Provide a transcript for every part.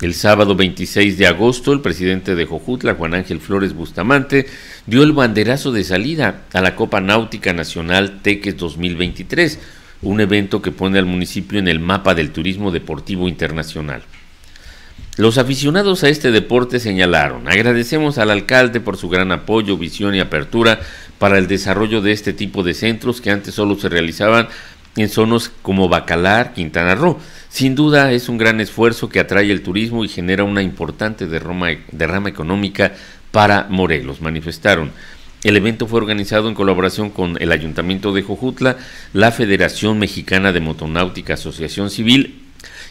El sábado 26 de agosto, el presidente de Jojutla, Juan Ángel Flores Bustamante, dio el banderazo de salida a la Copa Náutica Nacional Teques 2023, un evento que pone al municipio en el mapa del turismo deportivo internacional. Los aficionados a este deporte señalaron, agradecemos al alcalde por su gran apoyo, visión y apertura para el desarrollo de este tipo de centros que antes solo se realizaban en zonas como Bacalar, Quintana Roo. Sin duda es un gran esfuerzo que atrae el turismo y genera una importante e, derrama, económica para Morelos, manifestaron. El evento fue organizado en colaboración con el Ayuntamiento de Jojutla, la Federación Mexicana de Motonáutica Asociación Civil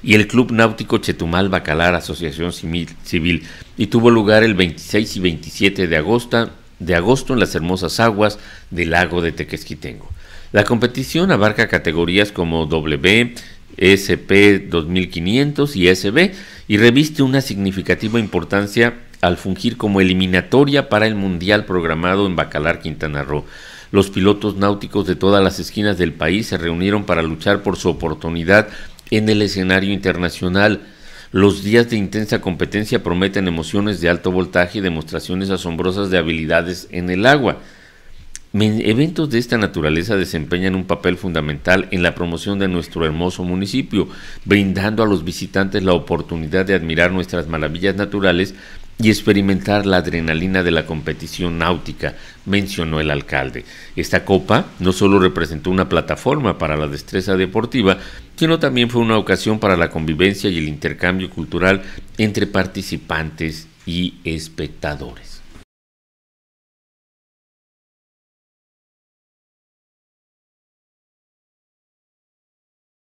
y el Club Náutico Chetumal Bacalar Asociación Civil y tuvo lugar el 26 y 27 de agosto, de agosto en las hermosas aguas del lago de Tequesquitengo. La competición abarca categorías como W, SP 2500 y SB y reviste una significativa importancia al fungir como eliminatoria para el Mundial programado en Bacalar, Quintana Roo. Los pilotos náuticos de todas las esquinas del país se reunieron para luchar por su oportunidad en el escenario internacional. Los días de intensa competencia prometen emociones de alto voltaje y demostraciones asombrosas de habilidades en el agua. Eventos de esta naturaleza desempeñan un papel fundamental en la promoción de nuestro hermoso municipio, brindando a los visitantes la oportunidad de admirar nuestras maravillas naturales y experimentar la adrenalina de la competición náutica, mencionó el alcalde. Esta copa no solo representó una plataforma para la destreza deportiva, sino también fue una ocasión para la convivencia y el intercambio cultural entre participantes y espectadores.